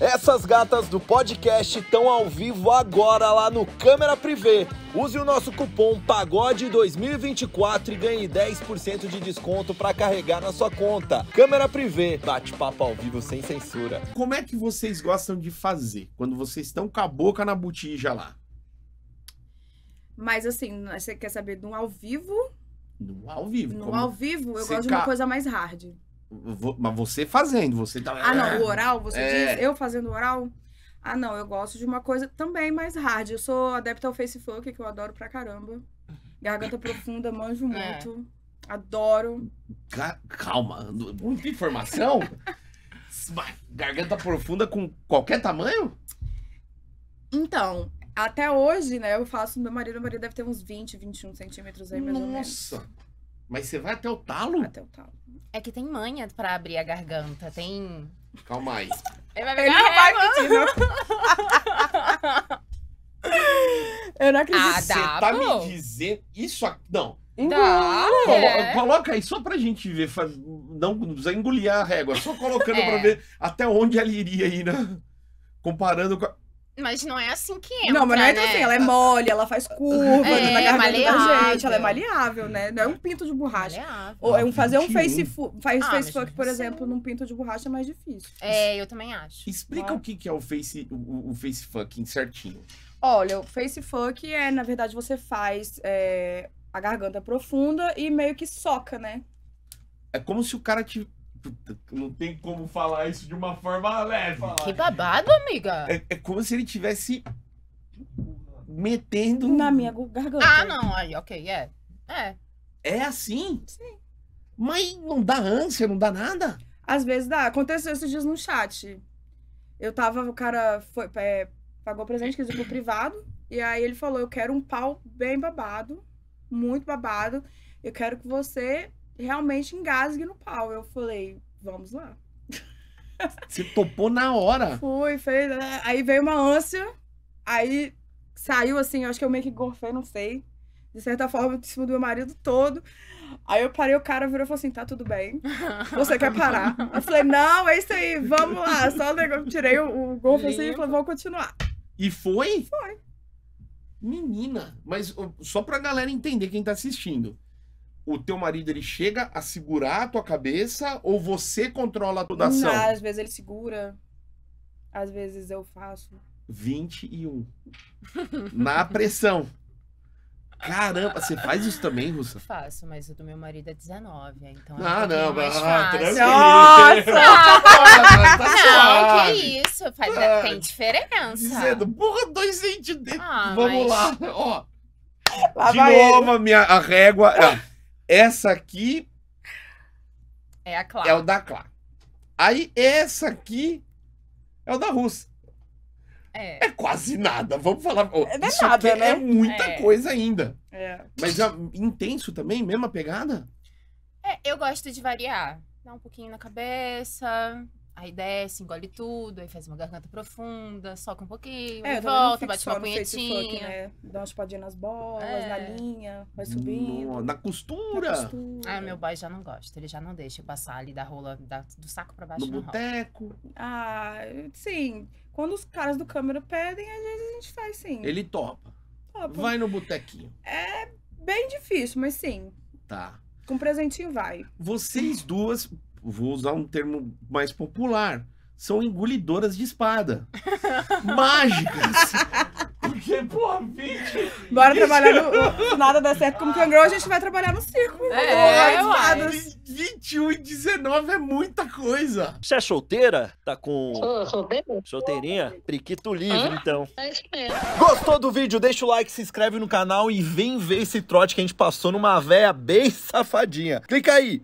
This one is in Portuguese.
Essas gatas do podcast estão ao vivo agora lá no Câmera Privê. Use o nosso cupom PAGODE2024 e ganhe 10% de desconto para carregar na sua conta. Câmera Privê, bate-papo ao vivo sem censura. Como é que vocês gostam de fazer quando vocês estão com a boca na botija lá? Mas assim, você quer saber do ao vivo? No ao vivo. No como... ao vivo, eu gosto de uma coisa mais hard. Mas você fazendo, você tá. Ah, não, é. o oral, você é... diz, eu fazendo oral? Ah, não, eu gosto de uma coisa também mais hard. Eu sou adepta ao Facebook, que eu adoro pra caramba. Garganta profunda, manjo é. muito. É. Adoro. Calma, muita informação? Garganta profunda com qualquer tamanho? Então, até hoje, né, eu faço meu marido, meu marido deve ter uns 20, 21 centímetros aí, mais Nossa. ou menos. Nossa! Mas você vai até o talo? Até o talo. É que tem manha pra abrir a garganta, tem. Calma aí. Ele, vai Ele não vai Eu não acredito. Ah, você tá pô. me dizendo. Isso aqui. Não. Dá, Colo é. Coloca aí só pra gente ver. Faz... Não, não precisa engolir a régua, só colocando é. pra ver até onde ela iria aí, né? Comparando com. A... Mas não é assim que entra, Não, mas não é então, né? assim. Ela é mole, ela faz curva é, na garganta da gente. Ela é maleável, né? Não é um pinto de borracha. Maleável. Ou é um, fazer um face, faz ah, face fuck, por exemplo, num pinto de borracha é mais difícil. É, eu também acho. Explica o que, que é o face, o, o face fucking certinho. Olha, o face fuck é, na verdade, você faz é, a garganta profunda e meio que soca, né? É como se o cara te não tem como falar isso de uma forma leve. Que babado, amiga. É, é como se ele tivesse metendo. Na minha garganta. Ah, não, aí, ok, é. É. É assim? Sim. Mas não dá ânsia, não dá nada? Às vezes dá. Aconteceu esses dias no chat. Eu tava, o cara foi, é, pagou presente, quis ir pro privado. E aí ele falou: Eu quero um pau bem babado, muito babado. Eu quero que você realmente engasgue no pau. Eu falei, vamos lá. Você topou na hora. Fui, fez. Ah. Aí veio uma ânsia, aí saiu assim, acho que eu meio que gorfei, não sei. De certa forma, de cima do meu marido todo. Aí eu parei, o cara virou e falou assim: tá tudo bem. Você quer parar? Eu falei: não, é isso aí, vamos lá. Só o negócio, tirei o, o golfe assim e falei: vou continuar. E foi? Foi. Menina, mas só pra galera entender quem tá assistindo o teu marido ele chega a segurar a tua cabeça ou você controla toda a ação? Não, às vezes ele segura, às vezes eu faço. 21. Na pressão. Caramba, você faz isso também, Russa? Faço, mas o do meu marido é 19, então é ah, um não, mas ah, fácil. Nossa! tá não, que isso, faz, ah, tem diferença. Dizendo, porra, dois centímetros. Ah, Vamos mas... lá, ó. Lá de novo, ele. a minha a régua. Ah, essa aqui é a Clá. É o da Clá. Aí essa aqui é o da Russa. É. é quase nada, vamos falar. É, é isso nada, aqui é né? é muita é. coisa ainda. É. Mas é intenso também, mesma pegada? É, eu gosto de variar. Dá um pouquinho na cabeça, Aí desce, engole tudo, aí faz uma garganta profunda, soca um pouquinho, é, é volta, bate uma punhetinha. Né? Dá umas padinhas nas bolas, é. na linha, vai subindo. No, na, costura. na costura. Ah, meu pai já não gosta, ele já não deixa passar ali da rola, da, do saco pra baixo. No boteco. Rola. Ah, sim. Quando os caras do câmera pedem, às vezes a gente faz sim. Ele topa. topa. Vai no botequinho. É bem difícil, mas sim. Tá. Com presentinho vai. Vocês duas vou usar um termo mais popular, são engolidoras de espada. Mágicas! Porque, porra, 20. Bora trabalhar no. Se nada dá certo com o canguru, a gente vai trabalhar no circo. É, porra, 21 e 19 é muita coisa. Você é solteira? Tá com. Sou solteira? Solteirinha? Priquito livre, Hã? então. É isso mesmo. Gostou do vídeo? Deixa o like, se inscreve no canal e vem ver esse trote que a gente passou numa véia bem safadinha. Clica aí.